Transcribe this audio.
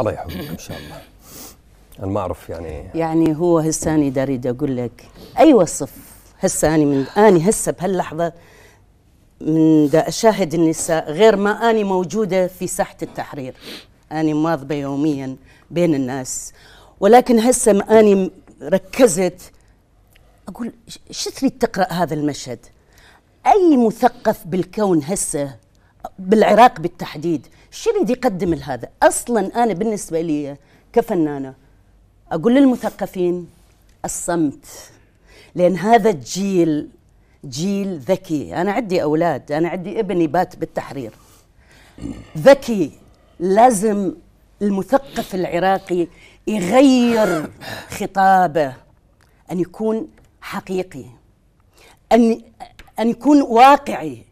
الله يحفظك ان شاء الله انا ما اعرف يعني يعني هو هساني داريد اقول لك اي وصف هسه من اني هسه بهاللحظه من دا اشاهد النساء غير ما اني موجوده في ساحه التحرير اني مواظبه يوميا بين الناس ولكن هسه اني ركزت اقول شو تريد تقرا هذا المشهد اي مثقف بالكون هسه بالعراق بالتحديد شو بدي اقدم لهذا اصلا انا بالنسبه لي كفنانه اقول للمثقفين الصمت لان هذا الجيل جيل ذكي انا عندي اولاد انا عندي ابني بات بالتحرير ذكي لازم المثقف العراقي يغير خطابه ان يكون حقيقي ان ان يكون واقعي